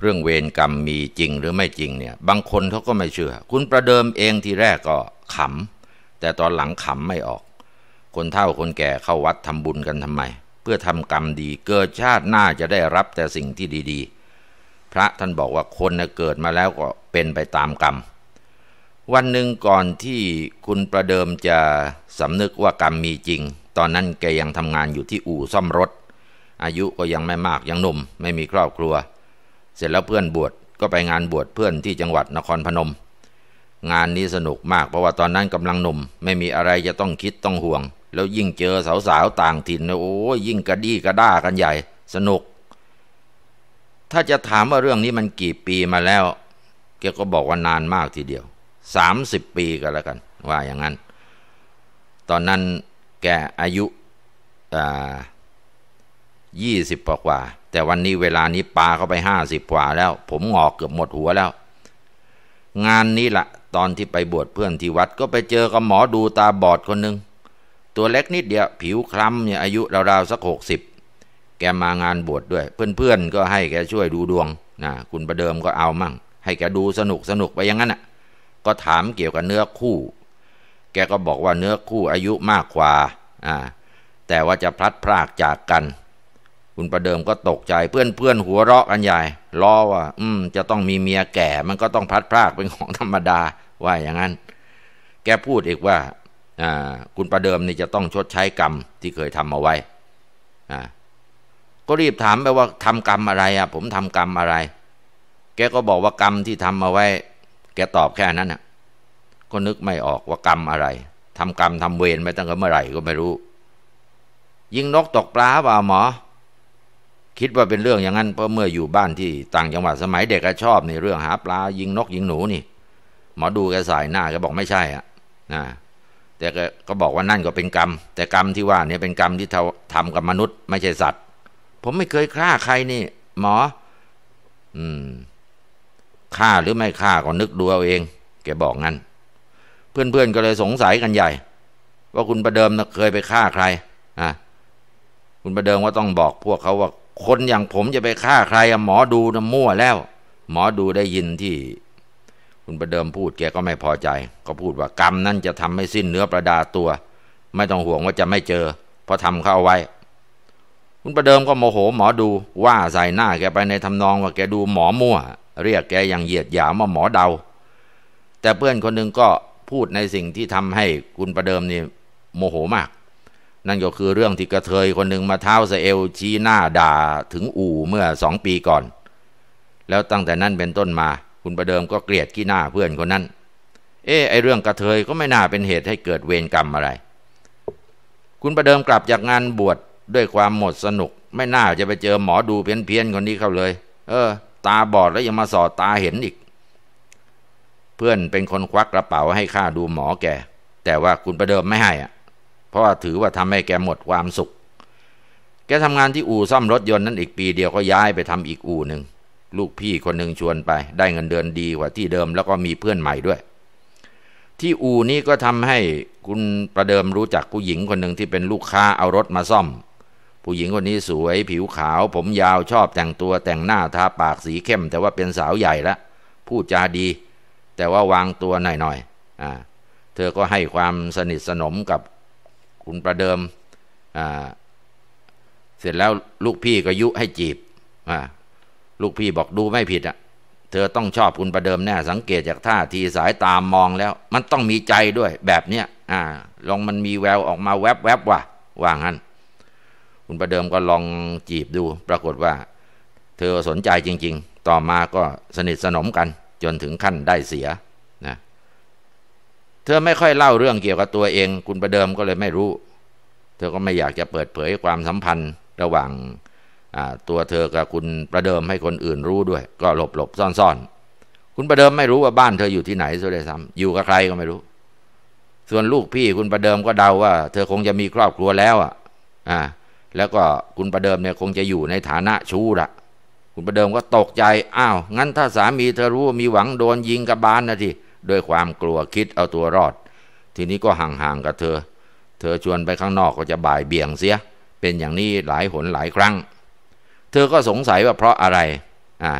เรื่องเวรกรรมมีจริงหรือไม่จริงเนี่ย บางคนเขาก็ไม่เชื่อ คุณประเดิมเองทีแรกก็ขำแต่ตอนหลังขำไม่ออก คนเฒ่าคนแก่เข้าวัดทำบุญกันทำไมเพื่อทำกรรมดี เกิดชาติหน้าจะได้รับแต่สิ่งที่ดีๆ พระท่านบอกว่าคนเกิดมาแล้วก็เป็นไปตามกรรม วันหนึ่งก่อนที่คุณประเดิมจะสำนึกว่ากรรมมีจริง ตอนนั้นแกยังทำงานอยู่ที่อู่ซ่อมรถ อายุก็ยังไม่มากยังหนุ่ม ไม่มีครอบครัวเสร็จแล้วเพื่อนบวชก็ไปงานบวชเพื่อนที่จังหวัดนครพนม งานนี้สนุกมาก เพราะว่าตอนนั้นกำลังหนุ่มไม่มีอะไรจะต้องคิดต้องห่วง แล้วยิ่งเจอสาวๆต่างถิ่นโอ้ยิ่งกระดี้กระด้ากันใหญ่สนุก ถ้าจะถามว่าเรื่องนี้มันกี่ปีมาแล้วแกก็บอกว่านานมากทีเดียวสามสิบปีก็แล้วกัน ว่าอย่างนั้น ตอนนั้นแกอายุยี่สิบกว่าแต่วันนี้เวลานี้ปลาเข้าไปห้าสิบกว่าแล้ว ผมงอกเกือบหมดหัวแล้ว งานนี้ละ ตอนที่ไปบวชเพื่อนที่วัดก็ไปเจอกับหมอดูตาบอดคนหนึ่ง ตัวเล็กนิดเดียว ผิวคล้ำเนี่ยอายุราวๆสักหกสิบแกมางานบวชดด้วย เพื่อนๆก็ให้แกช่วยดูดวงนะคุณประเดิมก็เอามั่ง ให้แกดูสนุกสนุกไปอย่างนั้นอ่ะ ก็ถามเกี่ยวกับเนื้อคู่ แกก็บอกว่าเนื้อคู่อายุมากกว่าอ่าแต่ว่าจะพลัดพรากจากกันคุณประเดิมก็ตกใจ เพื่อนเพื่อนหัวเราะกันใหญ่ล้อว่า อืม จะต้องมีเมียแก่มันก็ต้องพัดพรากเป็นของธรรมดาว่าอย่างนั้นแกพูดอีกว่าคุณประเดิมนี่จะต้องชดใช้กรรม ที่เคยทำเอาไว้ก็รีบถามไปว่าทำกรรมอะไร อ่ะ ผมทำกรรมอะไร แกก็บอกว่ากรรมที่ทำเอาไว้ แกตอบแค่นั้นน่ะก็นึกไม่ออกว่ากรรมอะไรทำกรรมทำเวรไปตั้งแต่เมื่อไหร่ ก็ไม่รู้ ยิงนกตกปลาเปล่าหมอคิดว่าเป็นเรื่องอย่างนั้นเพราะเมื่ออยู่บ้านที่ต่างจังหวัดสมัย เด็กก็ชอบในเรื่อง หาปลายิงนกยิงหนูนี่หมอดูแกสายหน้าแกบอกไม่ใช่อ่ะนะแต่ก็บอกว่านั่นก็เป็นกรรม แต่กรรมที่ว่าเนี่ยเป็นกรรมที่ทำกับมนุษย์ ไม่ใช่สัตว์ ผมไม่เคยฆ่าใครนี่หมอ อืมฆ่าหรือไม่ฆ่าก็นึกดูเอาเอง แกบอกงั้นเพื่อนๆก็เลยสงสัยกันใหญ่ ว่าคุณประเดิมเคยไปฆ่าใครอ่ะคุณประเดิมว่าต้องบอกพวกเขาว่าคนอย่างผมจะไปฆ่าใครหมอดูนะมั่วแล้ว หมอดูได้ยินที่คุณประเดิมพูดแกก็ไม่พอใจ ก็พูดว่ากรรมนั่นจะทำให้สิ้นเนื้อประดาตัว ไม่ต้องห่วงว่าจะไม่เจอเพราะทำเข้าไว้ คุณประเดิมก็โมโหหมอดูว่าใส่หน้าแกไปในทำนองว่าแกดูหมอมั่ว เรียกแกอย่างเหยียดหยามว่าหมอเดา แต่เพื่อนคนหนึ่งก็พูดในสิ่งที่ทำให้ คุณประเดิมนี่โมโหมากนั่นก็คือเรื่องที่กระเทยคนหนึ่งมาเท้าซเอลชี้หน้าด่าถึงอู่เมื่อสองปีก่อน แล้วตั้งแต่นั้นเป็นต้นมา คุณประเดิมก็เกลียดขี้หน้าเพื่อนคนนั้น เออไอเรื่องกระเทยก็ไม่น่าเป็นเหตุให้เกิดเวรกรรมอะไร คุณประเดิมกลับจากงานบวชด้วยความหมดสนุก ไม่น่าจะไปเจอหมอดูเพี้ยนๆคนนี้เข้าเลย เออ ตาบอดแล้วยังมาสอดตาเห็นอีก เพื่อนเป็นคนควักกระเป๋าให้ข้าดูหมอแกแต่ว่าคุณประเดิมไม่ให้อะเพราะว่าถือว่าทำให้แกหมดความสุข แกทำงานที่อู่ซ่อมรถยนต์นั้นอีกปีเดียวก็ย้ายไปทำอีกอู่หนึ่ง ลูกพี่คนหนึ่งชวนไป ได้เงินเดือนดีกว่าที่เดิมแล้วก็มีเพื่อนใหม่ด้วย ที่อู่นี้ก็ทำให้คุณประเดิมรู้จักผู้หญิงคนหนึ่งที่เป็นลูกค้าเอารถมาซ่อม ผู้หญิงคนนี้สวย ผิวขาว ผมยาวชอบแต่งตัว แต่งหน้าทาปากสีเข้ม แต่ว่าเป็นสาวใหญ่ละ พูดจาดี แต่ว่าวางตัวหน่อยๆอ่าเธอก็ให้ความสนิทสนมกับคุณประเดิมเสร็จแล้วลูกพี่ก็ยุให้จีบลูกพี่บอกดูไม่ผิดอะ่ะเธอต้องชอบคุณประเดิมแน่สังเกตจากท่าทีสายตามมองแล้ว มันต้องมีใจด้วย แบบเนี้ยอลองมันมีแววออกมาแวบแวบว่ะว่างั้น คุณประเดิมก็ลองจีบดู ปรากฏว่า เธอสนใจจริง ๆ ต่อมาก็สนิทสนมกัน จนถึงขั้นได้เสียนะเธอไม่ค่อยเล่าเรื่องเกี่ยวกับตัวเอง คุณประเดิมก็เลยไม่รู้เธอก็ไม่อยากจะเปิดเผยความสัมพันธ์ ระหว่างตัวเธอกับคุณประเดิมให้คนอื่นรู้ด้วย ก็หลบหลบซ่อนซ่อนคุณประเดิมไม่รู้ว่าบ้านเธออยู่ที่ไหนซะเลยซ้ำอยู่กับใครก็ไม่รู้ ส่วนลูกพี่คุณประเดิมก็เดาว่า เธอคงจะมีครอบครัวแล้วอ่ะอ่าแล้วก็คุณประเดิมเนี่ยคงจะอยู่ในฐานะชู้ละคุณประเดิมก็ตกใจอ้าวงั้นถ้าสามีเธอรู้ว่ามีหวังโดนยิงกระบาลนะทีด้วยความกลัวคิดเอาตัวรอด ทีนี้ก็ห่างๆกับเธอเธอชวนไปข้างนอกก็จะบ่ายเบี่ยงเสีย เป็นอย่างนี้หลายหนหลายครั้ง เธอก็สงสัยว่าเพราะอะไร อ่า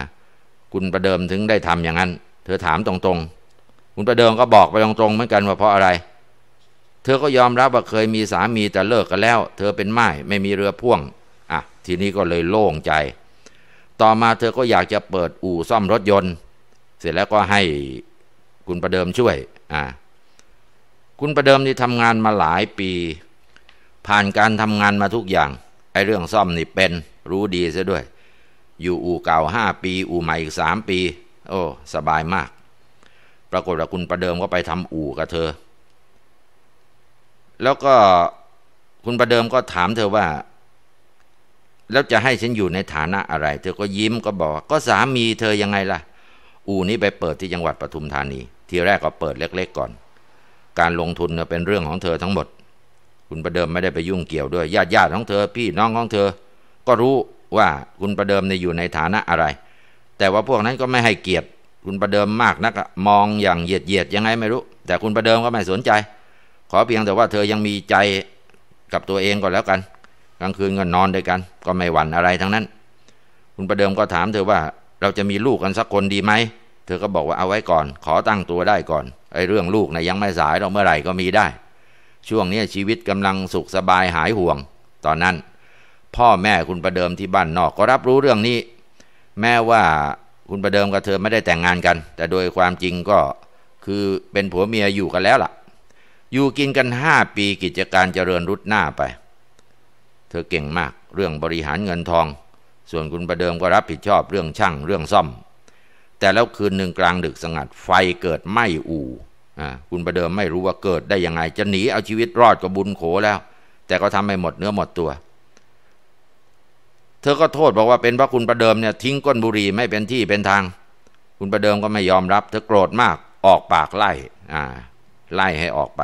คุณประเดิมถึงได้ทำอย่างนั้นเธอถามตรงๆ คุณประเดิมก็บอกไปตรงๆเหมือนกันว่าเพราะอะไร เธอก็ยอมรับว่าเคยมีสามีแต่เลิกกันแล้ว เธอเป็นไม้ไม่มีเรือพ่วง อ่ะ ทีนี้ก็เลยโล่งใจ ต่อมาเธอก็อยากจะเปิดอู่ซ่อมรถยนต์ เสร็จแล้วก็ให้คุณประเดิมช่วย อ่าคุณประเดิมนี่ทำงานมาหลายปี ผ่านการทำงานมาทุกอย่าง ไอ้เรื่องซ่อมนี่เป็นรู้ดีซะด้วย อยู่อู่เก่าห้าปี อู่ใหม่อีกสามปี โอ้ สบายมาก ปรากฏว่าคุณประเดิมก็ไปทำอู่กับเธอ แล้วก็คุณประเดิมก็ถามเธอว่าแล้วจะให้ฉันอยู่ในฐานะอะไร เธอก็ยิ้มก็บอกก็สามีเธอยังไงล่ะ อู่นี้ไปเปิดที่จังหวัดปทุมธานี ทีแรกก็เปิด เล็กๆก่อนการลงทุนเป็นเรื่องของเธอทั้งหมด คุณประเดิมไม่ได้ไปยุ่งเกี่ยวด้วย ญาติญาติของเธอ พี่น้องของเธอ ก็รู้ว่าคุณประเดิมในอยู่ในฐานะอะไร แต่ว่าพวกนั้นก็ไม่ให้เกียรติ คุณประเดิมมากนักมองอย่างเหยียดเหยียดยังไงไม่รู้ แต่คุณประเดิมก็ไม่สนใจ ขอเพียงแต่ว่าเธอยังมีใจกับตัวเองก็แล้วกัน กลางคืนก็นอนด้วยกัน ก็ไม่หวั่นอะไรทั้งนั้น คุณประเดิมก็ถามเธอว่าเราจะมีลูกกันสักคนดีไหมเธอก็บอกว่าเอาไว้ก่อน ขอตั้งตัวได้ก่อน ไอ้เรื่องลูกนะยังไม่สายเราเมื่อไหร่ก็มีได้ ช่วงนี้ชีวิตกำลังสุขสบายหายห่วง ตอนนั้น พ่อแม่คุณประเดิมที่บ้านนอกก็รับรู้เรื่องนี้ แม้ว่าคุณประเดิมกับเธอไม่ได้แต่งงานกัน แต่โดยความจริงก็คือเป็นผัวเมียอยู่กันแล้วล่ะ อยู่กินกันห้าปีกิจการเจริญรุดหน้าไป เธอเก่งมาก เรื่องบริหารเงินทอง ส่วนคุณประเดิมก็รับผิดชอบเรื่องช่างเรื่องซ่อมแต่แล้วคืนหนึ่งกลางดึกสงัด ไฟเกิดไหม้อู่คุณประเดิมไม่รู้ว่าเกิดได้ยังไง จะหนี เอาชีวิตรอดก็บุญโขแล้ว แต่ก็ทำให้หมดเนื้อหมดตัว เธอก็โทษบอกว่าเป็นพระคุณประเดิมเนี่ยทิ้งก้นบุรีไม่เป็นที่เป็นทาง คุณประเดิมก็ไม่ยอมรับ เธอโกรธมากออกปากไล่อ่าไล่ให้ออกไป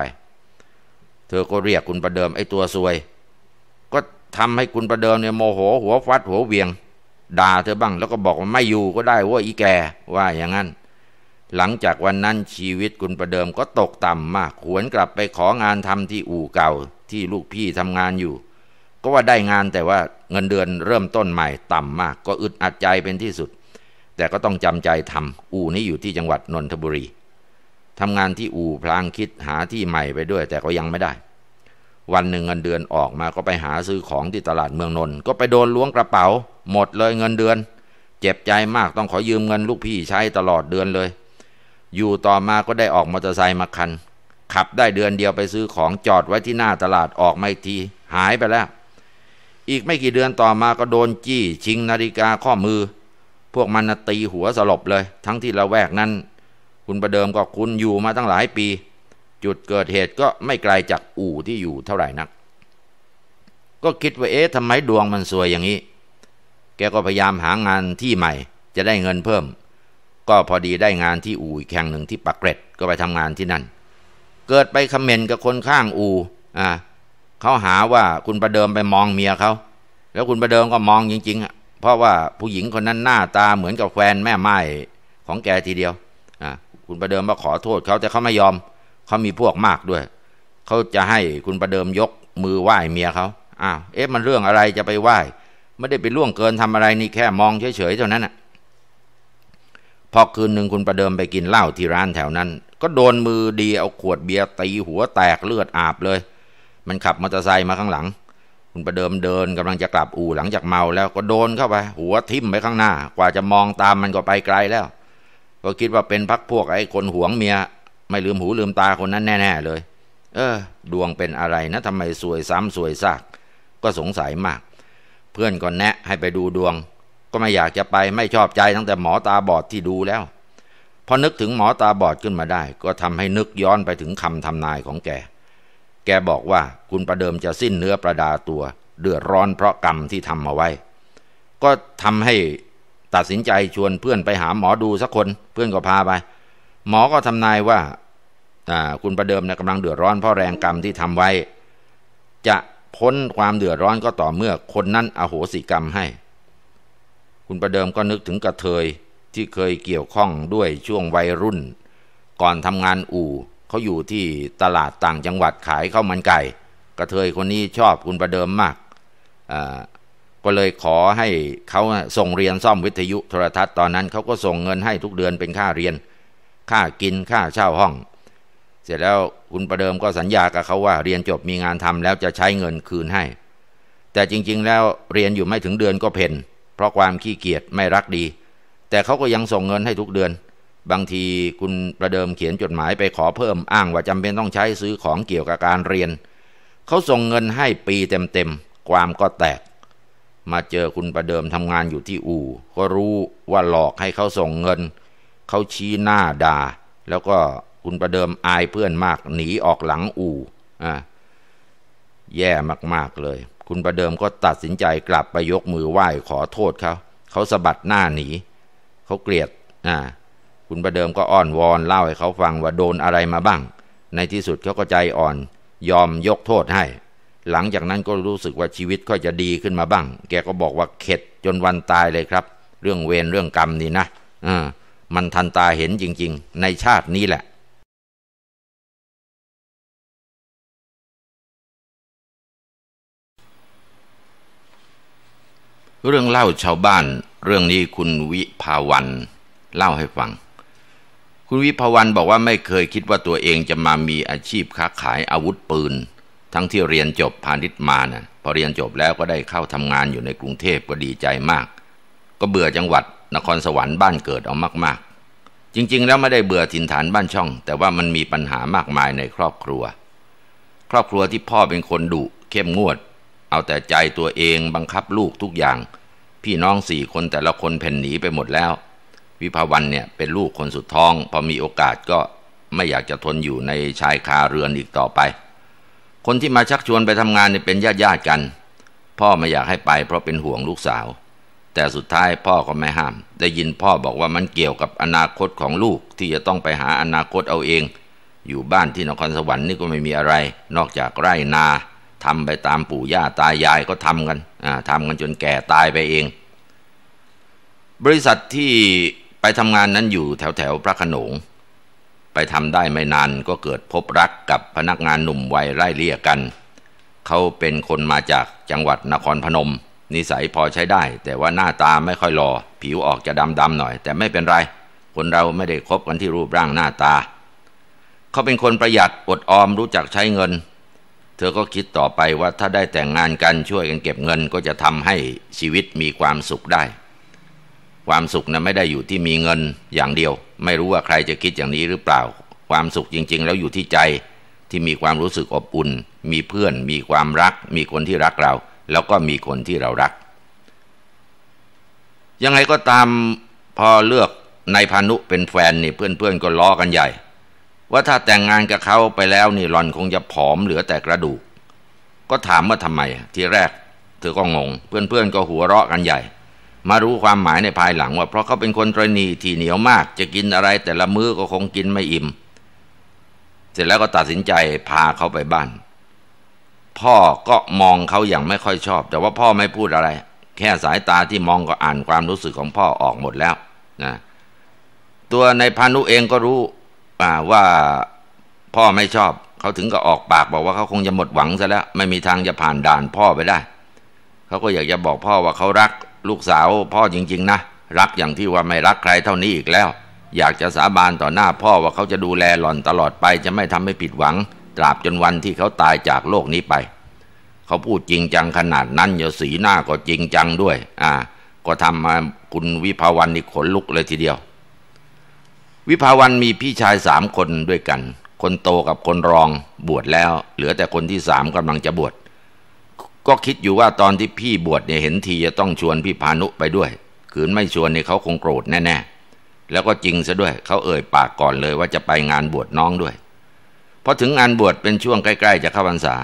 เธอก็เรียกคุณประเดิมไอ้ตัวซวย ก็ทำให้คุณประเดิมเนี่ยโมโหหัวฟัดหัวเวียงด่าเธอบ้างแล้วก็บอกว่าไม่อยู่ก็ได้ว่าอีแก ว่าอย่างนั้น หลังจากวันนั้นชีวิตคุณประเดิมก็ตกต่ำมาก ขวนกลับไปของานทำที่อู่เก่าที่ลูกพี่ทำงานอยู่ ก็ว่าได้งานแต่ว่าเงินเดือนเริ่มต้นใหม่ ต่ำมากก็อึดอัดใจเป็นที่สุด แต่ก็ต้องจำใจทำอู่นี้อยู่ที่จังหวัดนนทบุรีทำงานที่อู่พลางคิดหาที่ใหม่ไปด้วย แต่ก็ยังไม่ได้ วันหนึ่งเงินเดือนออกมาก็ไปหาซื้อของที่ตลาดเมืองนน ก็ไปโดนล้วงกระเป๋าหมดเลยเงินเดือน เจ็บใจมากต้องขอยืมเงินลูกพี่ใช้ตลอดเดือนเลย อยู่ต่อมาก็ได้ออกมอเตอร์ไซค์มาคันขับได้เดือนเดียวไปซื้อของจอดไว้ที่หน้าตลาดออกไม่ที หายไปแล้ว อีกไม่กี่เดือนต่อมาก็โดนจี้ชิงนาฬิกาข้อมือ พวกมันตีหัวสลบเลย ทั้งที่ละแวกนั้น คุณประเดิมก็คุณอยู่มาตั้งหลายปี จุดเกิดเหตุก็ไม่ไกลจากอู่ที่อยู่เท่าไหร่นัก ก็คิดว่าเอ๊ะทำไมดวงมันสวยอย่างนี้แกก็พยายามหางานที่ใหม่ จะได้เงินเพิ่ม ก็พอดีได้งานที่อู่อีกแข่งหนึ่งที่ปักเกร็ดก็ไปทำงานที่นั่น เกิดไปคอมเมนต์กับคนข้างอู่อ่าเขาหาว่าคุณประเดิมไปมองเมียเขา แล้วคุณประเดิมก็มองจริงๆอ่ะเพราะว่าผู้หญิงคนนั้นหน้าตาเหมือนกับแฟนแม่ไม้ของแกทีเดียวอ่าคุณประเดิมมาขอโทษเขาแต่เขาไม่ยอมเขามีพวกมากด้วยเขาจะให้คุณประเดิมยกมือไหว้เมียเขาอ้าวเอ๊ะมันเรื่องอะไรจะไปไหว้ไม่ได้ไปล่วงเกินทำอะไรนี่แค่มองเฉยๆเท่านั้นอ่ะ พอคืนหนึ่งคุณประเดิมไปกินเหล้าที่ร้านแถวนั้น ก็โดนมือดีเอาขวดเบียร์ตีหัวแตกเลือดอาบเลย มันขับมอเตอร์ไซค์มาข้างหลัง คุณประเดิมเดินกำลังจะกลับอู่หลังจากเมาแล้ว ก็โดนเข้าไป หัวทิ่มไปข้างหน้า กว่าจะมองตามมันก็ไปไกลแล้ว ก็คิดว่าเป็นพักพวกไอ้คนหวงเมีย ไม่ลืมหูลืมตาคนนั้นแน่ๆเลย เออ ดวงเป็นอะไรนะทำไมสวยซ้ำสวยซาก ก็สงสัยมากเพื่อนก็แนะให้ไปดูดวง ก็ไม่อยากจะไปไม่ชอบใจตั้งแต่หมอตาบอดที่ดูแล้วพอนึกถึงหมอตาบอดขึ้นมาได้ ก็ทำให้นึกย้อนไปถึงคำทำนายของแก แกบอกว่าคุณประเดิมจะสิ้นเนื้อประดาตัว เดือดร้อนเพราะกรรมที่ทำมาไว้ ก็ทำให้ตัดสินใจชวน เพื่อนไปหาหมอดูสักคน เพื่อนก็พาไป หมอก็ทำนายว่าคุณประเดิมนะกำลังเดือดร้อนเพราะแรงกรรมที่ทำไว้ จะพ้นความเดือดร้อนก็ต่อเมื่อคนนั้นอโหสิกรรมให้ คุณประเดิมก็นึกถึงกระเทยที่เคยเกี่ยวข้องด้วยช่วงวัยรุ่น ก่อนทำงานอู่เขาอยู่ที่ตลาดต่างจังหวัดขายข้าวมันไก่ กระเทยคนนี้ชอบคุณประเดิมมากก็เลยขอให้เขาส่งเรียนซ่อมวิทยุโทรทัศน์ตอนนั้นเขาก็ส่งเงินให้ทุกเดือนเป็นค่าเรียนค่ากินค่าเช่าห้องเสร็จแล้วคุณประเดิมก็สัญญากับเขาว่า เรียนจบมีงานทำแล้วจะใช้เงินคืนให้ แต่จริง ๆแล้วเรียนอยู่ไม่ถึงเดือนก็เพนเพราะความขี้เกียจไม่รักดี แต่เขาก็ยังส่งเงินให้ทุกเดือน บางทีคุณประเดิมเขียนจดหมายไปขอเพิ่มอ้างว่าจำเป็นต้องใช้ซื้อของเกี่ยวกับการเรียน เขาส่งเงินให้ปีเต็มๆความก็แตก มาเจอคุณประเดิมทำงานอยู่ที่อู่ก็รู้ว่าหลอกให้เขาส่งเงิน เขาชี้หน้าด่าแล้วก็คุณประเดิมอายเพื่อนมากหนีออกหลังอู่อแย่มากๆเลย คุณประเดิมก็ตัดสินใจกลับไปยกมือไหว้ ขอโทษเขาเขาสะบัดหน้าหนี เขาเกลียด คุณประเดิมก็อ้อนวอนเล่าให้เขาฟังว่าโดนอะไรมาบ้าง ในที่สุดเขาก็ใจอ่อน ยอมยกโทษให้ หลังจากนั้นก็รู้สึกว่าชีวิตก็จะดีขึ้นมาบ้าง แกก็บอกว่าเข็ดจนวันตายเลยครับ เรื่องเวรเรื่องกรรมนี่นะอ่ามันทันตาเห็นจริง ๆ ในชาตินี้แหละเรื่องเล่าชาวบ้านเรื่องนี้คุณวิภาวันเล่าให้ฟัง คุณวิภาวันบอกว่าไม่เคยคิดว่าตัวเองจะมามีอาชีพค้าขายอาวุธปืน ทั้งที่เรียนจบพาณิชย์มานะ่ะ พอเรียนจบแล้วก็ได้เข้าทำงานอยู่ในกรุงเทพก็ดีใจมาก ก็เบื่อจังหวัด นครสวรรค์บ้านเกิดเอามากๆ จริงๆ แล้วไม่ได้เบื่อถิ่นฐานบ้านช่อง แต่ว่ามันมีปัญหามากมายในครอบครัว ครอบครัวที่พ่อเป็นคนดุเข้มงวดเอาแต่ใจตัวเองบังคับลูกทุกอย่าง พี่น้องสี่คนแต่ละคนแผ่นหนีไปหมดแล้ว วิภาวันเนี่ยเป็นลูกคนสุดท้องพอมีโอกาสก็ไม่อยากจะทนอยู่ในชายคาเรือนอีกต่อไป คนที่มาชักชวนไปทำงานเนี่ยเป็นญาติญาติกัน พ่อไม่อยากให้ไปเพราะเป็นห่วงลูกสาว แต่สุดท้ายพ่อก็ไม่ห้าม ได้ยินพ่อบอกว่ามันเกี่ยวกับอนาคตของลูกที่จะต้องไปหาอนาคตเอาเอง อยู่บ้านที่นครสวรรค์นี่ก็ไม่มีอะไร นอกจากไร่นาทำไปตามปู่ย่าตายายก็ทำกันทำกันจนแก่ตายไปเอง บริษัทที่ไปทำงานนั้นอยู่แถวแถวพระขนง ไปทำได้ไม่นานก็เกิดพบรักกับพนักงานหนุ่มวัยไร่เลี่ยกัน เขาเป็นคนมาจากจังหวัดนครพนม นิสัยพอใช้ได้ แต่ว่าหน้าตาไม่ค่อยหลอ่อ ผิวออกจะดำๆหน่อย แต่ไม่เป็นไร คนเราไม่ได้คบกันที่รูปร่างหน้าตา เขาเป็นคนประหยัดอดออมรู้จักใช้เงินเธอก็คิดต่อไปว่าถ้าได้แต่งงานกัน ช่วยกันเก็บเงินก็จะทำให้ชีวิตมีความสุขได้ ความสุขนะไม่ได้อยู่ที่มีเงินอย่างเดียว ไม่รู้ว่าใครจะคิดอย่างนี้หรือเปล่า ความสุขจริงๆ แล้วอยู่ที่ใจที่มีความรู้สึกอบอุ่น มีเพื่อนมีความรัก มีคนที่รักเรา แล้วก็มีคนที่เรารัก ยังไงก็ตามพอเลือกนายพานุเป็นแฟนนี่เพื่อนๆก็ล้อกันใหญ่ว่าถ้าแต่งงานกับเขาไปแล้ว นี่หลอนคงจะผอมเหลือแต่กระดูก ก็ถามว่าทำไมทีแรกเธอก็งง เพื่อนๆก็หัวเราะกันใหญ่ มารู้ความหมายในภายหลัง ว่าเพราะเขาเป็นคนตรณีที่เหนียวมากจะกินอะไรแต่ละมื้อก็คงกินไม่อิ่มเสร็จแล้วก็ตัดสินใจพาเขาไปบ้าน พ่อก็มองเขาอย่างไม่ค่อยชอบ แต่ว่าพ่อไม่พูดอะไร แค่สายตาที่มองก็อ่านความรู้สึกของพ่อออกหมดแล้วนะตัวในพานุเองก็รู้ว่าพ่อไม่ชอบ เขาถึงก็ออกปากบอกว่าเขาคงจะหมดหวังซะแล้วไม่มีทางจะผ่านด่านพ่อไปได้เขาก็อยากจะบอกพ่อว่าเขารักลูกสาว พ่อจริงๆนะ รักอย่างที่ว่าไม่รักใครเท่านี้อีกแล้ว อยากจะสาบานต่อหน้าพ่อว่าเขาจะดูแลหล่อนตลอดไป จะไม่ทำให้ผิดหวังตราบจนวันที่เขาตายจากโลกนี้ไปเขาพูดจริงจังขนาดนั้นอย่าสีหน้าก็จริงจังด้วย อ่า ก็ทำมาคุณวิภาวันนี่ขนลุกเลยทีเดียววิภาวันมีพี่ชายสามคนด้วยกัน คนโตกับคนรองบวชแล้ว เหลือแต่คนที่สามกำลังจะบวช ก็คิดอยู่ว่าตอนที่พี่บวชเนี่ยเห็นทีจะต้องชวนพี่พานุไปด้วยขืนไม่ชวนเนี่ยเขาคงโกรธแน่ ๆ แล้วก็จริงซะด้วยเขาเอ่ยปาก ก่อนเลยว่าจะไปงานบวชน้องด้วย พอถึงงานบวชเป็นช่วงใกล้ ๆจะเข้าพรรษา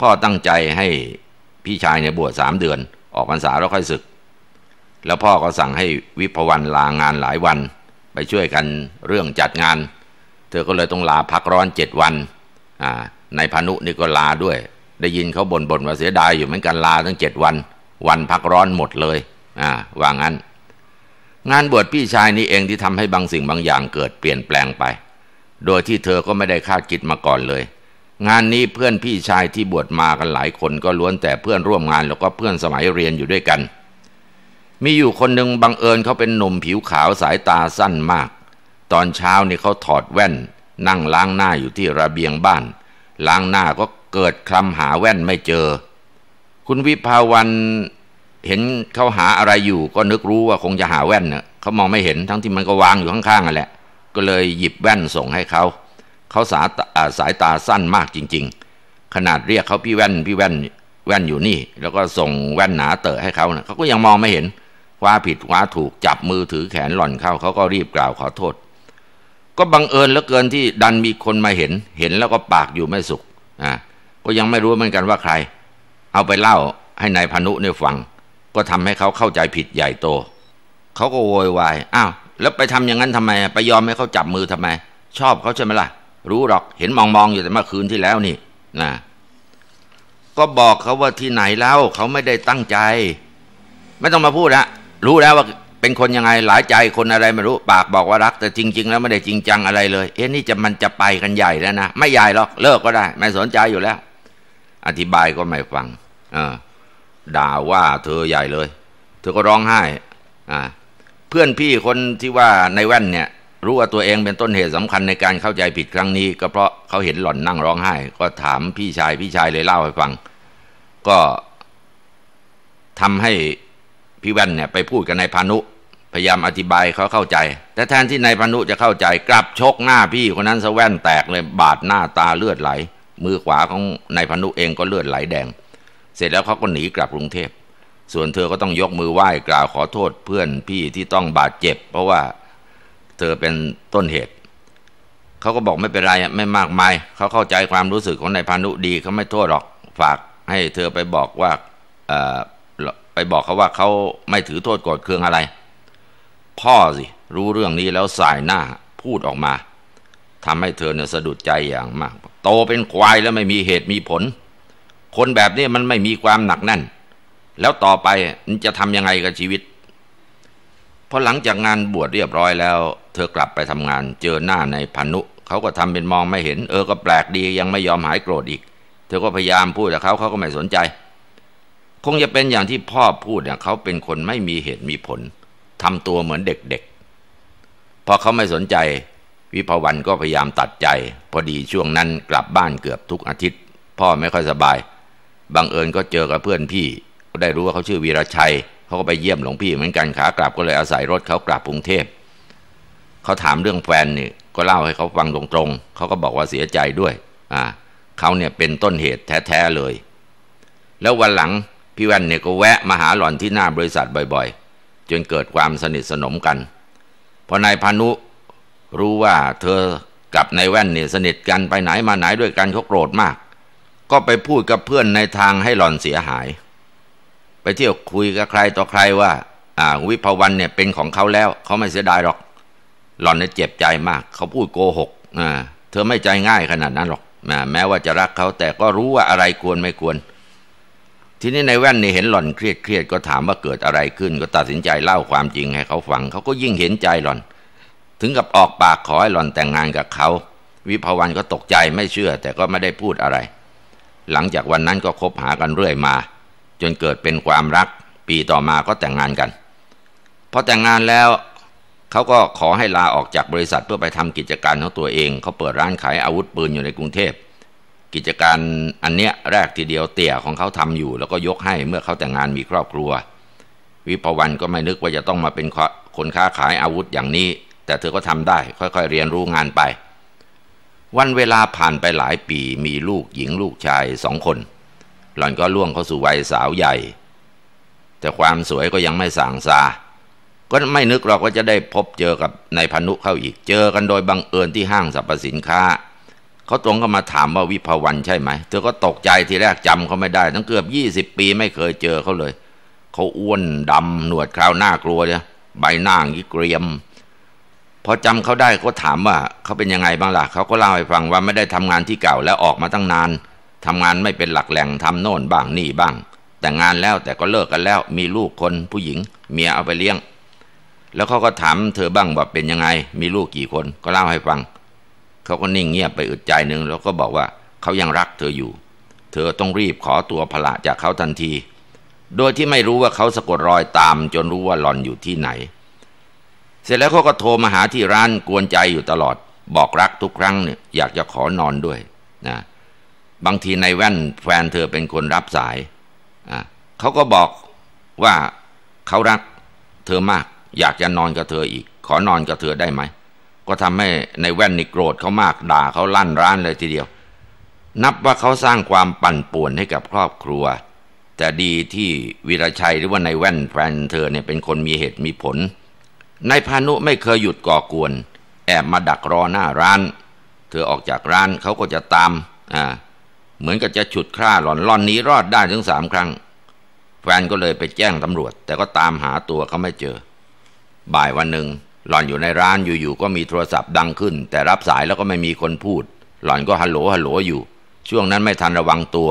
พ่อตั้งใจให้พี่ชายเนี่ยบวชสามเดือน ออกพรรษาแล้วค่อยศึก แล้วพ่อก็สั่งให้วิภวันลางานหลายวันไปช่วยกันเรื่องจัดงาน เธอก็เลยต้องลาพักร้อนเจ็ดวันนายพานุนี่ก็ลาด้วย ได้ยินเขาบน่บนว่าเสียดายอยู่เหมือนกันลาตั้งเจ็ดวัน วันพักร้อนหมดเลยว่างั้น งานบวชพี่ชายนี่เองที่ทำให้บางสิ่งบางอย่างเกิดเปลี่ยนแปลงไป โดยที่เธอก็ไม่ได้คาดคิดมาก่อนเลย งานนี้เพื่อนพี่ชายที่บวชมากันหลายคนก็ล้วนแต่เพื่อนร่วมงานแล้วก็เพื่อนสมัยเรียนอยู่ด้วยกันมีอยู่คนหนึ่งบังเอิญเขาเป็นหนุ่มผิวขาวสายตาสั้นมาก ตอนเช้านี่เขาถอดแว่น นั่งล้างหน้าอยู่ที่ระเบียงบ้าน ล้างหน้าก็เกิดคลำหาแว่นไม่เจอ คุณวิภาวันเห็นเขาหาอะไรอยู่ก็นึกรู้ว่าคงจะหาแว่นเน่ะเขามองไม่เห็นทั้งที่มันก็วางอยู่ข้างๆนั่นแหละก็เลยหยิบแว่นส่งให้เขา เขาสาสายตาสั้นมากจริงๆ ขนาดเรียกเขาพี่แว่นพี่แว่นแว่นอยู่นี่ แล้วก็ส่งแว่นหนาเตอะให้เขาเนะ่ะเขาก็ยังมองไม่เห็นคว้าผิดคว้าถูกจับมือถือแขนหล่อนเข้า เขาก็รีบกล่าวขอโทษ ก็บังเอิญเหลือเกินที่ดันมีคนมาเห็น เห็นแล้วก็ปากอยู่ไม่สุขอ่ะก็ยังไม่รู้เหมือนกันว่าใคร เอาไปเล่าให้นายพนุเนี่ยฟัง ก็ทำให้เขาเข้าใจผิดใหญ่โต เขาก็โวยวายอ้าวแล้วไปทำอย่างนั้นทำไม ไปยอมให้เขาจับมือทำไม ชอบเขาใช่ไหมล่ะ รู้หรอกเห็นมองมองอยู่แต่เมื่อคืนที่แล้วนี่นะก็บอกเขาว่าที่ไหนแล้วเขาไม่ได้ตั้งใจ ไม่ต้องมาพูดละรู้แล้วว่าเป็นคนยังไง หลายใจคนอะไรไม่รู้ ปากบอกว่ารัก แต่จริงๆแล้วไม่ได้จริงจังอะไร เลย เอ๊ะนี่จะมันจะไปกันใหญ่แล้วนะไม่ใหญ่หรอกเลิกก็ได้ ไม่สนใจอยู่แล้ว อธิบายก็ไม่ฟังอด่าว่าเธอใหญ่เลย เธอก็ร้องไห้อ่าเพื่อนพี่คนที่ว่าในแว่นเนี่ยรู้ว่าตัวเองเป็นต้นเหตุสำคัญในการเข้าใจผิดครั้งนี้ ก็เพราะเขาเห็นหล่อนนั่งร้องไห้ ก็ถามพี่ชายพี่ชายเลยเล่าให้ฟัง ก็ทำให้พี่แว่นเนี่ยไปพูดกับนายพานุพยายามอธิบายเขาเข้าใจ แต่แทนที่นายพานุจะเข้าใจกลับชกหน้าพี่คนนั้นซะแว่นแตกเลยบาดหน้าตาเลือดไหล มือขวาของนายพานุเองก็เลือดไหลแดง เสร็จแล้วเขาก็หนีกลับกรุงเทพส่วนเธอก็ต้องยกมือไหว้กล่าวขอโทษเพื่อนพี่ที่ต้องบาดเจ็บ เพราะว่าเธอเป็นต้นเหตุ เขาก็บอกไม่เป็นไรไม่มากมายเขาเข้าใจความรู้สึกของนายพานุดีเขาไม่โทษหรอกฝาก ให้เธอไปบอกว่าไปบอกเขาว่าเขาไม่ถือโทษโกรธเคืองอะไร พ่อ สิ รู้เรื่องนี้แล้วสายหน้าพูดออกมาทำให้เธอเนี่ยสะดุดใจอย่างมาก โตเป็นควายแล้วไม่มีเหตุมีผล คนแบบนี้มันไม่มีความหนักแน่น แล้วต่อไปมันจะทำยังไงกับชีวิตพอหลังจากงานบวชเรียบร้อยแล้ว เธอกลับไปทำงาน เจอหน้าในพันุเขาก็ทำเป็นมองไม่เห็นเออก็แปลกดียังไม่ยอมหายโกรธอีก เธอก็พยายามพูดกับเขาเขาก็ไม่สนใจคงจะเป็นอย่างที่พ่อพูดเนี่ยเขาเป็นคนไม่มีเหตุมีผลทำตัวเหมือนเด็กๆพอเขาไม่สนใจ วิภวันก็พยายามตัดใจ พอดีช่วงนั้นกลับบ้านเกือบทุกอาทิตย์ พ่อไม่ค่อยสบายบังเอิญก็เจอกับเพื่อนพี่ก็ได้รู้ว่าเขาชื่อวีรชัย เขาก็ไปเยี่ยมหลวงพี่เหมือนกันขากลับก็เลยอาศัยรถเขากลับกรุงเทพเขาถามเรื่องแฟนนี่ก็เล่าให้เขาฟังตรงๆเขาก็บอกว่าเสียใจด้วยอ่าเขาเนี่ยเป็นต้นเหตุแท้ๆเลย แล้ววันหลังพี่แว่นเนี่ยก็แวะมาหาหล่อนที่หน้าบริษัทบ่อยๆจนเกิดความสนิทสนมกันพอนายพานุรู้ว่าเธอกับนายแว่นเนี่ยสนิทกัน ไปไหนมาไหนด้วยกันเขาโกรธมาก ก็ไปพูดกับเพื่อนในทางให้หล่อนเสียหาย ไปเที่ยวคุยกับใครต่อใครว่า อ่า วิภาวันเนี่ยเป็นของเขาแล้วเขาไม่เสียดายหรอก หล่อนเนี่ยเจ็บใจมากเขาพูดโกหกอ่าเธอไม่ใจง่ายขนาดนั้นหรอกแม้ว่าจะรักเขาแต่ก็รู้ว่าอะไรควรไม่ควรทีนี้ในแว่นนี่เห็นหล่อนเครียดเครียดก็ถามว่าเกิดอะไรขึ้น ก็ตัดสินใจเล่าความจริงให้เขาฟัง เขาก็ยิ่งเห็นใจหล่อน ถึงกับออกปากขอให้หล่อนแต่งงานกับเขา วิภาวันก็ตกใจไม่เชื่อแต่ก็ไม่ได้พูดอะไร หลังจากวันนั้นก็คบหากันเรื่อยมา จนเกิดเป็นความรักปีต่อมาก็แต่งงานกันพอแต่งงานแล้วเขาก็ขอให้ลาออกจากบริษัทเพื่อไปทำกิจการของตัวเองเขาเปิดร้านขายอาวุธปืนอยู่ในกรุงเทพกิจการอันเนี้ยแรกทีเดียวเตี่ยของเขาทำอยู่ แล้วก็ยกให้เมื่อเขาแต่งงานมีครอบครัว วิภวันก็ไม่นึกว่าจะต้องมาเป็นคนค้าขายอาวุธอย่างนี้ แต่เธอก็ทำได้ ค่อยๆเรียนรู้งานไป วันเวลาผ่านไปหลายปีมีลูกหญิงลูกชายสองคน หล่อนก็ล่วงเข้าสู่วัยสาวใหญ่ แต่ความสวยก็ยังไม่สางซา ก็ไม่นึกหรอกว่าจะได้พบเจอกับนายพนุเข้าอีก เจอกันโดยบังเอิญที่ห้างสรรพสินค้าเขาตรงก็มาถามว่าวิภาวันใช่ไหม เธอก็ตกใจทีแรกจำเขาไม่ได้ตั้งเกือบยี่สิบปีไม่เคยเจอเขาเลย เขาอ้วนดำหนวดคราวหน้ากลัวเนี่ยใบหน้างี้เกรียม พอจำเขาได้ก็ถามว่าเขาเป็นยังไงบ้างล่ะเขาก็เล่าให้ฟังว่าไม่ได้ทำงานที่เก่าแล้วออกมาตั้งนาน ทำงานไม่เป็นหลักแหล่งทำโน่นบ้างนี่บ้าง แต่งานแล้วแต่ก็เลิกกันแล้ว มีลูกคนผู้หญิงเมียเอาไปเลี้ยง แล้วเขาก็ถามเธอบ้างว่าเป็นยังไง มีลูกกี่คนก็เล่าให้ฟังเขาก็นิ่งเงียบไปอึดใจหนึ่งแล้วก็บอกว่าเขายังรักเธออยู่ เธอต้องรีบขอตัวพละ จากเขาทันที โดยที่ไม่รู้ว่าเขาสะกดรอยตามจนรู้ว่าหลอนอยู่ที่ไหน เสร็จแล้วเขาก็โทรมาหาที่ร้านกวนใจอยู่ตลอด บอกรักทุกครั้งเนี่ยอยากจะขอนอนด้วยนะบางทีในแว่นแฟนเธอเป็นคนรับสายอ่าเขาก็บอกว่าเขารักเธอมาก อยากจะนอนกับเธออีก ขอนอนกับเธอได้ไหมก็ทำให้ในแว่นนี่โกรธเขามากด่าเขาลั่นร้านเลยทีเดียว นับว่าเขาสร้างความปั่นป่วนให้กับครอบครัวแต่ดีที่วีรชัยหรือว่าในแว่นแฟนเธอเนี่ยเป็นคนมีเหตุมีผลนายพานุไม่เคยหยุดก่อกวน แอบมาดักรอหน้าร้าน เธอออกจากร้านเขาก็จะตาม อ่า เหมือนกับจะฉุดฆ่าหล่อนล่อนนี้รอดได้ถึงสามครั้ง แฟนก็เลยไปแจ้งตำรวจ แต่ก็ตามหาตัวเขาไม่เจอ บ่ายวันหนึ่งหล่อนอยู่ในร้านอยู่ๆก็มีโทรศัพท์ดังขึ้น แต่รับสายแล้วก็ไม่มีคนพูด หล่อนก็ฮัลโหลฮัลโหลอยู่ ช่วงนั้นไม่ทันระวังตัว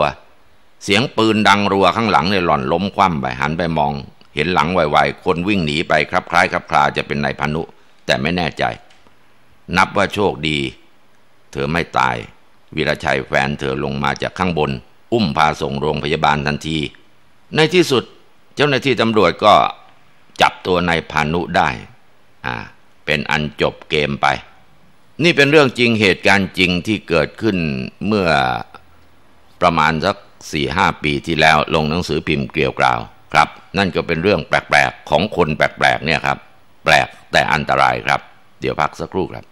เสียงปืนดังรัวข้างหลังในหล่อนล้มคว่ำไปหันไปมอง เห็นหลังไวๆ คนวิ่งหนีไปครับคล้ายครับคลาจะเป็นนายพนุ แต่ไม่แน่ใจ นับว่าโชคดีเธอไม่ตายวีรชัยแฟนเธอลงมาจากข้างบน อุ้มพาส่งโรงพยาบาลทันที ในที่สุดเจ้าหน้าที่ตำรวจก็จับตัวนายพานุได้่าเป็นอันจบเกมไป นี่เป็นเรื่องจริงเหตุการณ์จริงที่เกิดขึ้นเมื่อประมาณสักสี่ห้าปีที่แล้วลงหนังสือพิมพ์เกลียวกราวครับ นั่นก็เป็นเรื่องแปลกๆ ของคนแปลกๆเนี่ยครับ แปลกแต่อันตรายครับ เดี๋ยวพักสักครู่ครับ